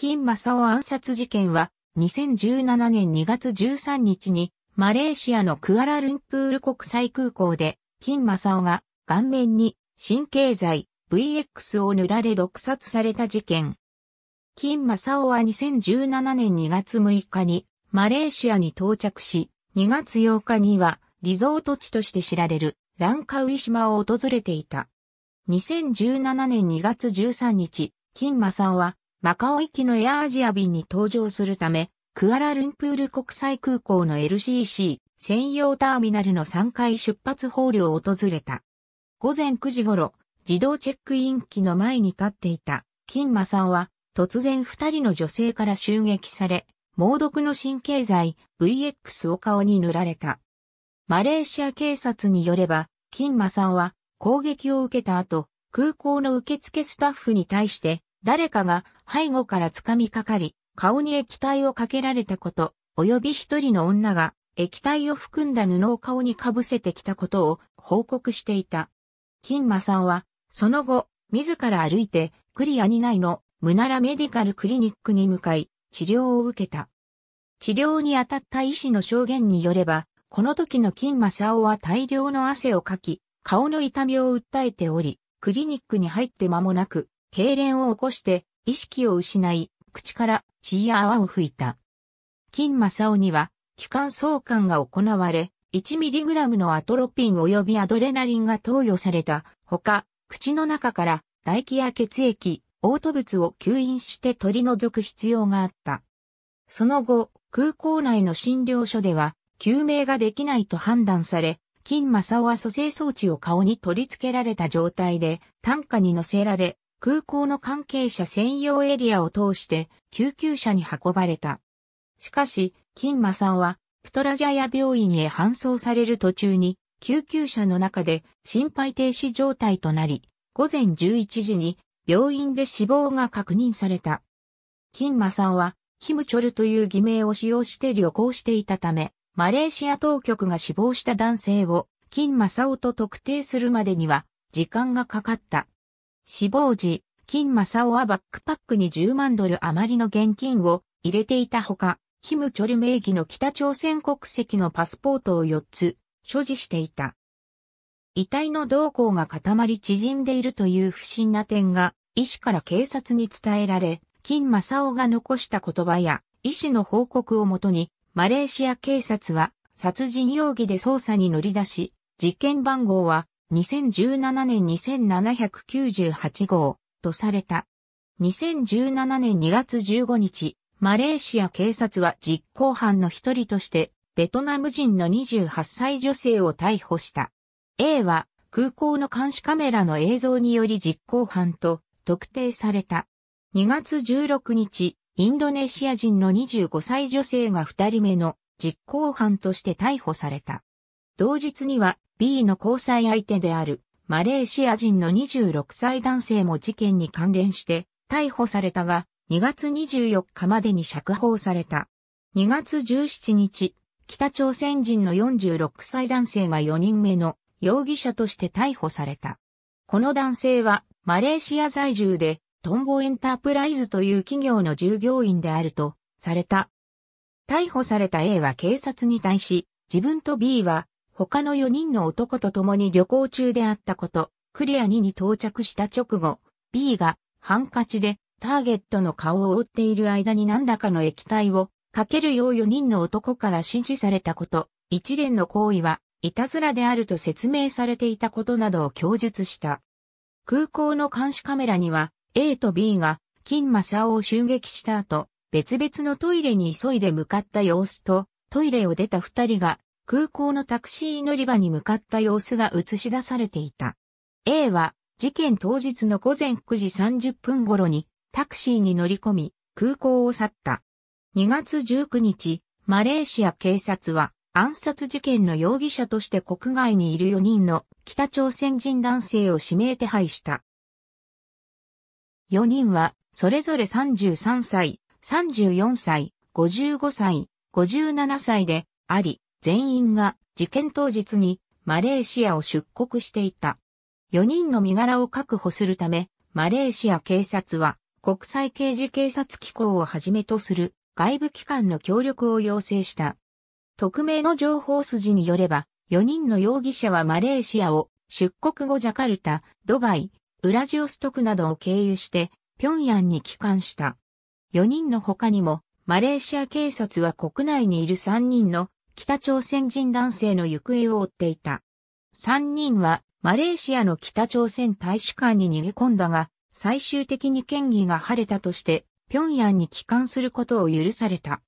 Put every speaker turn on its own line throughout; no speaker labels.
金正男暗殺事件は、2017年2月13日に、マレーシアのクアラルンプール国際空港で、金正男が顔面に神経剤 VX を塗られ毒殺された事件。金正男は2017年2月6日にマレーシアに到着し、2月8日にはリゾート地として知られるランカウイ島を訪れていた。2017年2月13日、金正男はマカオ行きのエアアジア便に搭乗するため、クアラルンプール国際空港の LCC 専用ターミナルの3階出発ホールを訪れた。午前9時頃、自動チェックイン機の前に立っていた金マさんは突然二人の女性から襲撃され、猛毒の神経剤 VX を顔に塗られた。マレーシア警察によれば、金マさんは攻撃を受けた後、空港の受付スタッフに対して誰かが背後から掴みかかり、顔に液体をかけられたこと、及び一人の女が液体を含んだ布を顔にかぶせてきたことを報告していた。金馬さんは、その後、自ら歩いて、クリアに内の、ムナラメディカルクリニックに向かい、治療を受けた。治療に当たった医師の証言によれば、この時の金正雄は大量の汗をかき、顔の痛みを訴えており、クリニックに入って間もなく、痙攣を起こして、意識を失い、口から血や泡を吹いた。金正夫には、気管相関が行われ、1mg のアトロピン及びアドレナリンが投与されたほか、口の中から唾液や血液、嘔吐物を吸引して取り除く必要があった。その後、空港内の診療所では、救命ができないと判断され、金正夫は蘇生装置を顔に取り付けられた状態で、担架に乗せられ、空港の関係者専用エリアを通して救急車に運ばれた。しかし、金馬さんは、プトラジャヤ病院へ搬送される途中に、救急車の中で心肺停止状態となり、午前11時に病院で死亡が確認された。金馬さんは、キムチョルという偽名を使用して旅行していたため、マレーシア当局が死亡した男性を、金正夫と特定するまでには、時間がかかった。死亡時、金正男はバックパックに10万ドル余りの現金を入れていたほか、キム・チョル名義の北朝鮮国籍のパスポートを4つ所持していた。遺体の動向が固まり縮んでいるという不審な点が、医師から警察に伝えられ、金正男が残した言葉や、医師の報告をもとに、マレーシア警察は殺人容疑で捜査に乗り出し、事件番号は2017年2798号とされた。2017年2月15日、マレーシア警察は実行犯の一人として、ベトナム人の28歳女性を逮捕した。A は空港の監視カメラの映像により実行犯と特定された。2月16日、インドネシア人の25歳女性が2人目の実行犯として逮捕された。同日には B の交際相手であるマレーシア人の26歳男性も事件に関連して逮捕されたが、2月24日までに釈放された。2月17日、北朝鮮人の46歳男性が4人目の容疑者として逮捕された。この男性はマレーシア在住でトンボエンタープライズという企業の従業員であるとされた。逮捕された A は警察に対し、自分と B は他の4人の男と共に旅行中であったこと、クリア2に到着した直後、B がハンカチでターゲットの顔を覆っている間に何らかの液体をかけるよう4人の男から指示されたこと、一連の行為はいたずらであると説明されていたことなどを供述した。空港の監視カメラには A と B が金正雄を襲撃した後、別々のトイレに急いで向かった様子と、トイレを出た二人が空港のタクシー乗り場に向かった様子が映し出されていた。A は事件当日の午前9時30分頃にタクシーに乗り込み空港を去った。2月19日、マレーシア警察は暗殺事件の容疑者として国外にいる4人の北朝鮮人男性を指名手配した。4人はそれぞれ33歳、34歳、55歳、57歳であり、全員が事件当日にマレーシアを出国していた。4人の身柄を確保するため、マレーシア警察は国際刑事警察機構をはじめとする外部機関の協力を要請した。匿名の情報筋によれば、4人の容疑者はマレーシアを出国後ジャカルタ、ドバイ、ウラジオストクなどを経由して、平壌に帰還した。4人の他にも、マレーシア警察は国内にいる3人の北朝鮮人男性の行方を追っていた。3人はマレーシアの北朝鮮大使館に逃げ込んだが、最終的に権威が晴れたとして、平壌に帰還することを許された。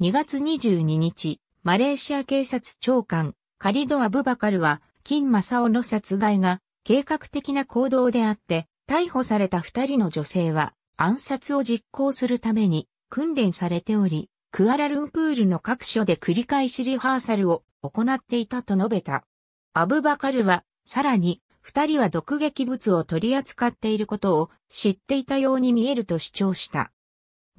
2月22日、マレーシア警察長官、カリド・アブバカルは、金正夫の殺害が計画的な行動であって、逮捕された二人の女性は暗殺を実行するために訓練されており、クアラルンプールの各所で繰り返しリハーサルを行っていたと述べた。アブバカルは、さらに、二人は毒撃物を取り扱っていることを知っていたように見えると主張した。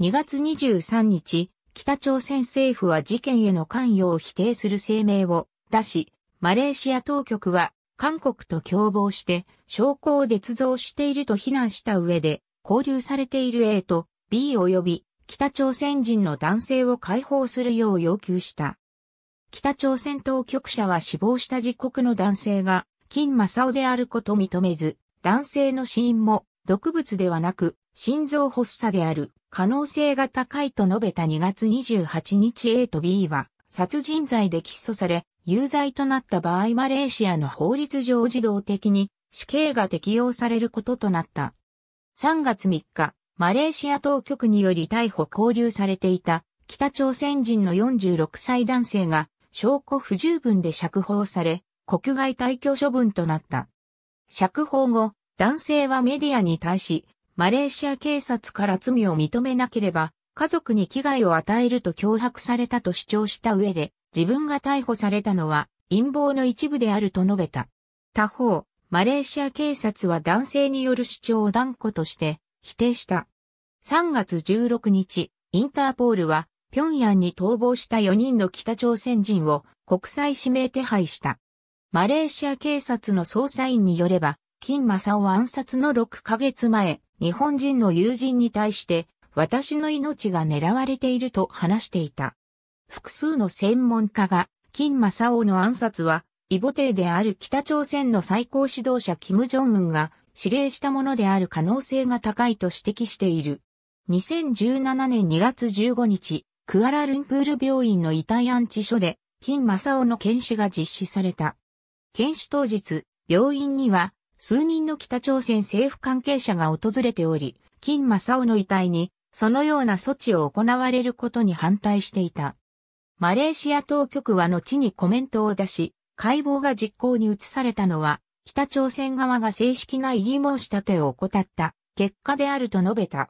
2月23日、北朝鮮政府は事件への関与を否定する声明を出し、マレーシア当局は韓国と共謀して証拠を捏造していると非難した上で、交流されている A と B 及び北朝鮮人の男性を解放するよう要求した。北朝鮮当局者は死亡した自国の男性が、金正夫であること認めず、男性の死因も毒物ではなく、心臓発作である可能性が高いと述べた2月28日 A と B は殺人罪で起訴され、有罪となった場合マレーシアの法律上自動的に死刑が適用されることとなった。3月3日、マレーシア当局により逮捕拘留されていた北朝鮮人の46歳男性が証拠不十分で釈放され、国外退去処分となった。釈放後、男性はメディアに対し、マレーシア警察から罪を認めなければ、家族に危害を与えると脅迫されたと主張した上で、自分が逮捕されたのは陰謀の一部であると述べた。他方、マレーシア警察は男性による主張を断固として、否定した。3月16日、インターポールは、平壌に逃亡した4人の北朝鮮人を国際指名手配した。マレーシア警察の捜査員によれば、金正夫暗殺の6ヶ月前、日本人の友人に対して、私の命が狙われていると話していた。複数の専門家が、金正夫の暗殺は、異母帝である北朝鮮の最高指導者金正恩が指令したものである可能性が高いと指摘している。2017年2月15日、クアラルンプール病院の遺体安置所で、金正夫の検視が実施された。検視当日、病院には数人の北朝鮮政府関係者が訪れており、金正夫の遺体にそのような措置を行われることに反対していた。マレーシア当局は後にコメントを出し、解剖が実行に移されたのは北朝鮮側が正式な異議申し立てを怠った結果であると述べた。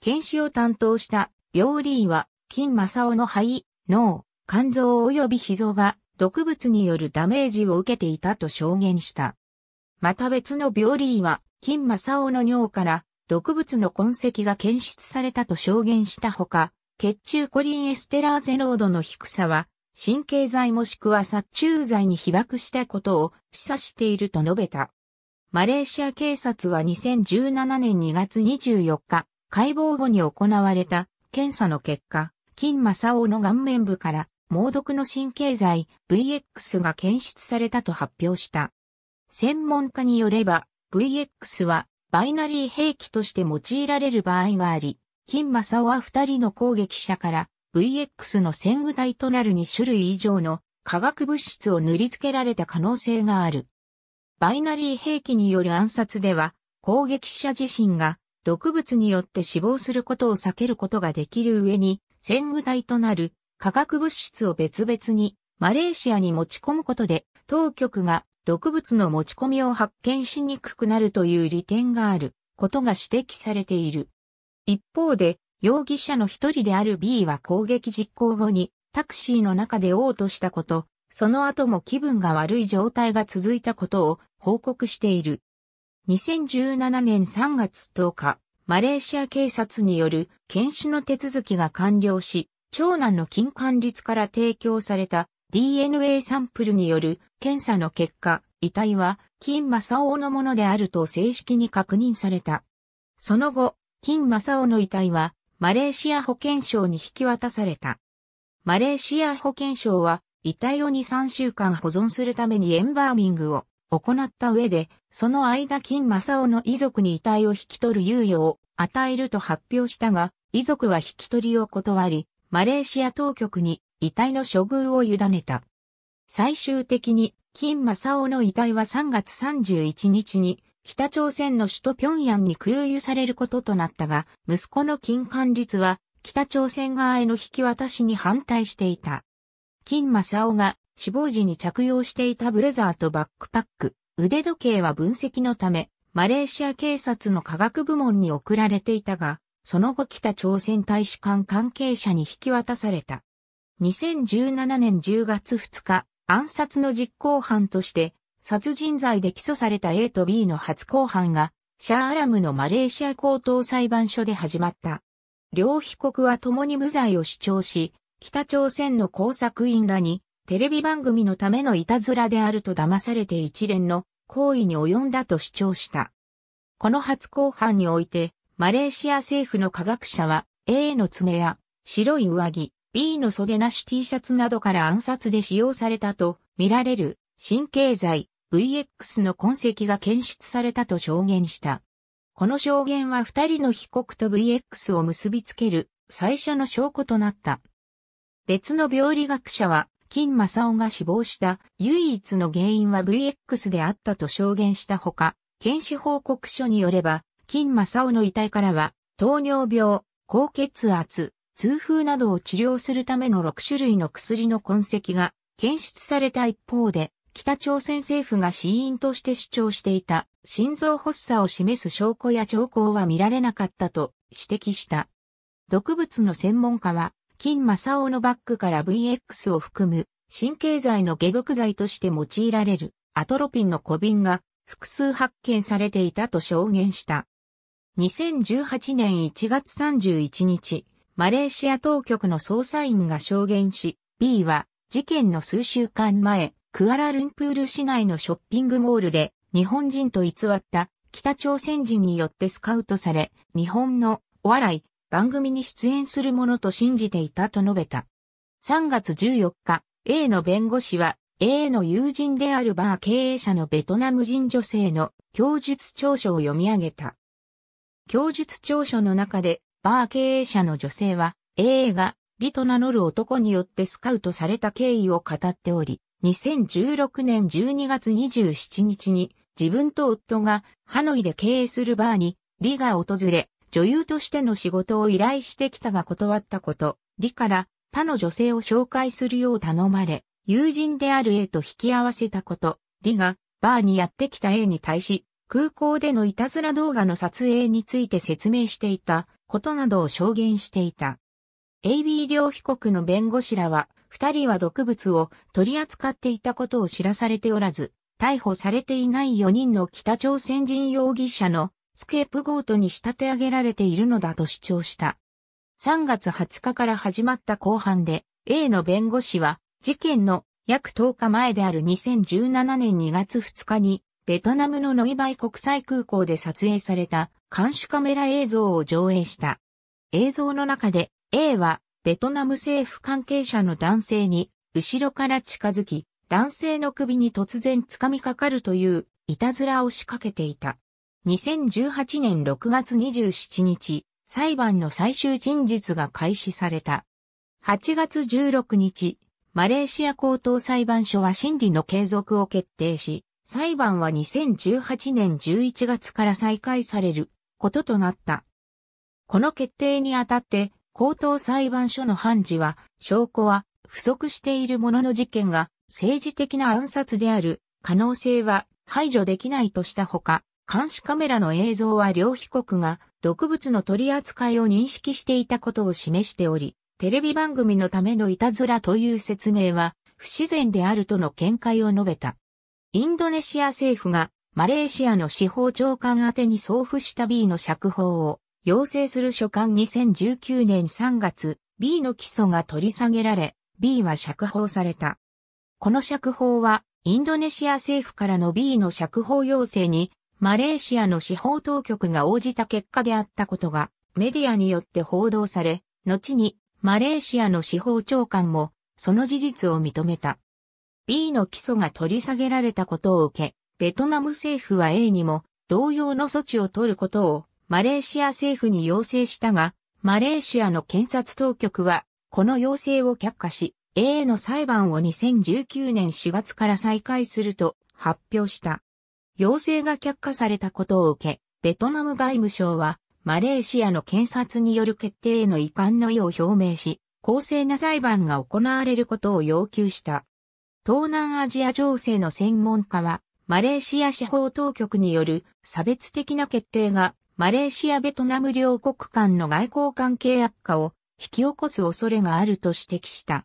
検視を担当した病理医は、金正夫の肺、脳、肝臓及び脾臓が毒物によるダメージを受けていたと証言した。また別の病理医は、金正夫の尿から毒物の痕跡が検出されたと証言したほか、血中コリンエステラーゼ濃度の低さは神経剤もしくは殺虫剤に被爆したことを示唆していると述べた。マレーシア警察は2017年2月24日、解剖後に行われた検査の結果、金正夫の顔面部から猛毒の神経剤 VX が検出されたと発表した。専門家によれば VX はバイナリー兵器として用いられる場合があり、金正夫は二人の攻撃者から VX の線具体となる2種類以上の化学物質を塗り付けられた可能性がある。バイナリー兵器による暗殺では、攻撃者自身が毒物によって死亡することを避けることができる上に、戦具体となる化学物質を別々にマレーシアに持ち込むことで、当局が毒物の持ち込みを発見しにくくなるという利点があることが指摘されている。一方で、容疑者の一人である B は攻撃実行後にタクシーの中で嘔吐したこと、その後も気分が悪い状態が続いたことを報告している。2017年3月10日、マレーシア警察による検視の手続きが完了し、長男の金管律から提供された DNA サンプルによる検査の結果、遺体は金正夫のものであると正式に確認された。その後、金正夫の遺体はマレーシア保健省に引き渡された。マレーシア保健省は、遺体を2、3週間保存するためにエンバーミングを行った上で、その間金正夫の遺族に遺体を引き取る猶予を与えると発表したが、遺族は引き取りを断り、マレーシア当局に遺体の処遇を委ねた。最終的に、金正夫の遺体は3月31日に北朝鮮の首都平壌に空輸されることとなったが、息子の金管律は北朝鮮側への引き渡しに反対していた。金正夫が死亡時に着用していたブレザーとバックパック、腕時計は分析のため、マレーシア警察の科学部門に送られていたが、その後北朝鮮大使館関係者に引き渡された。2017年10月2日、暗殺の実行犯として殺人罪で起訴された A と B の初公判が、シャーアラムのマレーシア高等裁判所で始まった。両被告は共に無罪を主張し、北朝鮮の工作員らに、テレビ番組のためのいたずらであると騙されて一連の行為に及んだと主張した。この初公判において、マレーシア政府の科学者は、A の爪や白い上着、B の袖なし T シャツなどから暗殺で使用されたと見られる神経剤、VX の痕跡が検出されたと証言した。この証言は二人の被告と VX を結びつける最初の証拠となった。別の病理学者は、金正夫が死亡した唯一の原因は VX であったと証言したほか、検視報告書によれば、金正夫の遺体からは、糖尿病、高血圧、痛風などを治療するための6種類の薬の痕跡が検出された一方で、北朝鮮政府が死因として主張していた心臓発作を示す証拠や兆候は見られなかったと指摘した。毒物の専門家は、金正夫のバッグから VX を含む神経剤の下毒剤として用いられるアトロピンの小瓶が複数発見されていたと証言した。2018年1月31日、マレーシア当局の捜査員が証言し、B は事件の数週間前、クアラルンプール市内のショッピングモールで日本人と偽った北朝鮮人によってスカウトされ、日本のお笑い番組に出演するものと信じていたと述べた。3月14日、A の弁護士は A の友人であるバー経営者のベトナム人女性の供述調書を読み上げた。供述調書の中でバー経営者の女性は A がリと名乗る男によってスカウトされた経緯を語っており、2016年12月27日に自分と夫がハノイで経営するバーにリが訪れ、女優としての仕事を依頼してきたが断ったこと、李から他の女性を紹介するよう頼まれ、友人である A と引き合わせたこと、李がバーにやってきた A に対し、空港でのいたずら動画の撮影について説明していたことなどを証言していた。AB 両被告の弁護士らは、二人は毒物を取り扱っていたことを知らされておらず、逮捕されていない4人の北朝鮮人容疑者のスケープゴートに仕立て上げられているのだと主張した。3月20日から始まった後半で A の弁護士は事件の約10日前である2017年2月2日にベトナムのノイバイ国際空港で撮影された監視カメラ映像を上映した。映像の中で A はベトナム政府関係者の男性に、後ろから近づき、男性の首に突然掴みかかるという、いたずらを仕掛けていた。2018年6月27日、裁判の最終陳述が開始された。8月16日、マレーシア高等裁判所は審理の継続を決定し、裁判は2018年11月から再開されることとなった。この決定にあたって高等裁判所の判事は、証拠は不足しているものの事件が政治的な暗殺である可能性は排除できないとしたほか、監視カメラの映像は両被告が毒物の取り扱いを認識していたことを示しており、テレビ番組のためのいたずらという説明は不自然であるとの見解を述べた。インドネシア政府がマレーシアの司法長官宛に送付した B の釈放を要請する書簡2019年3月、B の起訴が取り下げられ、B は釈放された。この釈放は、インドネシア政府からの B の釈放要請に、マレーシアの司法当局が応じた結果であったことが、メディアによって報道され、後に、マレーシアの司法長官も、その事実を認めた。B の起訴が取り下げられたことを受け、ベトナム政府は A にも、同様の措置を取ることをマレーシア政府に要請したが、マレーシアの検察当局は、この要請を却下し、A の裁判を2019年4月から再開すると発表した。要請が却下されたことを受け、ベトナム外務省は、マレーシアの検察による決定への遺憾の意を表明し、公正な裁判が行われることを要求した。東南アジア情勢の専門家は、マレーシア司法当局による差別的な決定がマレーシアベトナム両国間の外交関係悪化を引き起こす恐れがあると指摘した。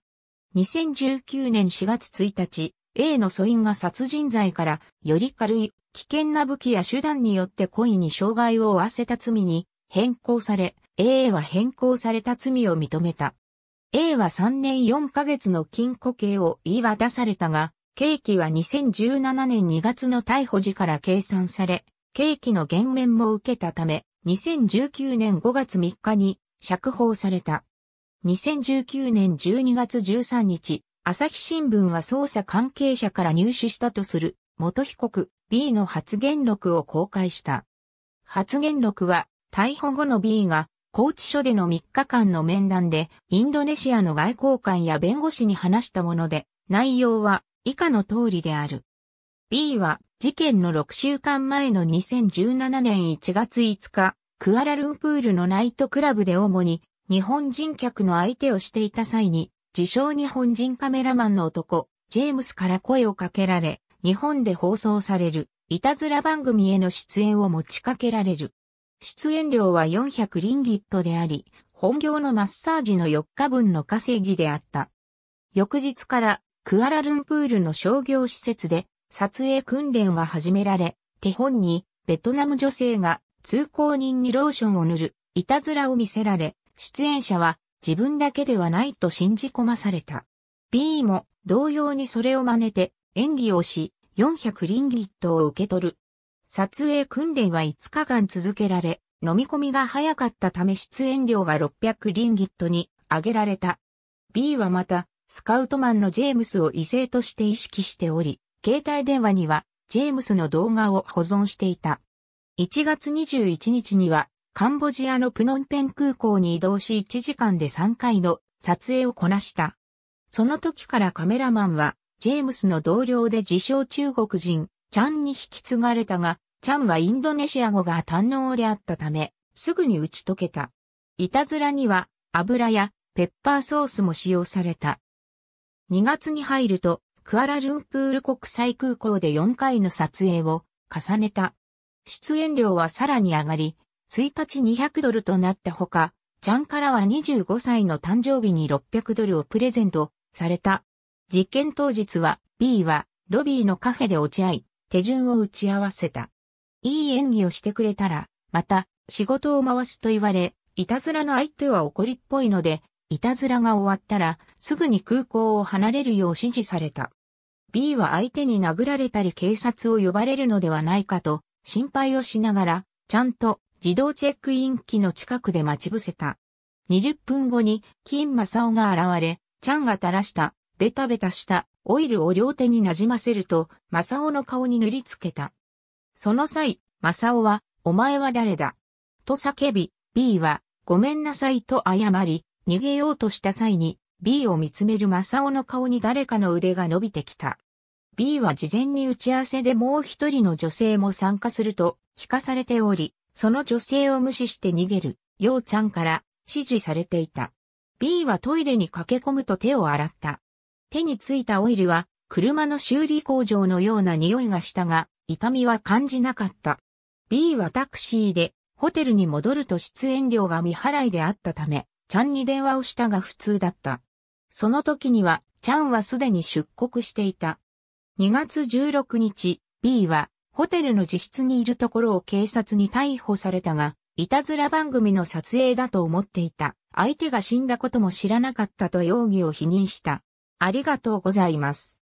2019年4月1日、A の素因が殺人罪からより軽い危険な武器や手段によって故意に障害を負わせた罪に変更され、A は変更された罪を認めた。A は3年4ヶ月の禁錮刑を言い渡されたが、刑期は2017年2月の逮捕時から計算され、刑期の減免も受けたため、2019年5月3日に釈放された。2019年12月13日、朝日新聞は捜査関係者から入手したとする、元被告 B の発言録を公開した。発言録は、逮捕後の B が、拘置所での3日間の面談で、インドネシアの外交官や弁護士に話したもので、内容は以下の通りである。B は、事件の6週間前の2017年1月5日、クアラルンプールのナイトクラブで主に日本人客の相手をしていた際に、自称日本人カメラマンの男、ジェームスから声をかけられ、日本で放送される、いたずら番組への出演を持ちかけられる。出演料は400リンギットであり、本業のマッサージの4日分の稼ぎであった。翌日から、クアラルンプールの商業施設で撮影訓練が始められ、手本にベトナム女性が通行人にローションを塗る、いたずらを見せられ、出演者は自分だけではないと信じ込まされた。B も同様にそれを真似て演技をし、400リンギットを受け取る。撮影訓練は5日間続けられ、飲み込みが早かったため出演料が600リンギットに上げられた。B はまた、スカウトマンのジェームスを異性として意識しており、携帯電話には、ジェームスの動画を保存していた。1月21日には、カンボジアのプノンペン空港に移動し1時間で3回の撮影をこなした。その時からカメラマンは、ジェームスの同僚で自称中国人、チャンに引き継がれたが、チャンはインドネシア語が堪能であったため、すぐに打ち解けた。いたずらには、油やペッパーソースも使用された。2月に入ると、クアラルンプール国際空港で4回の撮影を重ねた。出演料はさらに上がり、1日200ドルとなったほか、ちゃんからは25歳の誕生日に600ドルをプレゼントされた。実験当日は B はロビーのカフェで落ち合い、手順を打ち合わせた。いい演技をしてくれたら、また仕事を回すと言われ、いたずらの相手は怒りっぽいので、いたずらが終わったらすぐに空港を離れるよう指示された。B は相手に殴られたり警察を呼ばれるのではないかと心配をしながら、ちゃんと自動チェックイン機の近くで待ち伏せた。20分後に金正夫が現れ、ちゃんが垂らしたベタベタしたオイルを両手になじませると、正雄の顔に塗りつけた。その際、正雄は、お前は誰だと叫び、B は、ごめんなさいと謝り、逃げようとした際に、B を見つめる正雄の顔に誰かの腕が伸びてきた。B は事前に打ち合わせでもう一人の女性も参加すると聞かされており、その女性を無視して逃げる、ようちゃんから指示されていた。B はトイレに駆け込むと手を洗った。手についたオイルは車の修理工場のような匂いがしたが、痛みは感じなかった。B はタクシーでホテルに戻ると出演料が未払いであったため、ちゃんに電話をしたが普通だった。その時には、チャンはすでに出国していた。2月16日、B は、ホテルの自室にいるところを警察に逮捕されたが、いたずら番組の撮影だと思っていた。相手が死んだことも知らなかったと容疑を否認した。ありがとうございます。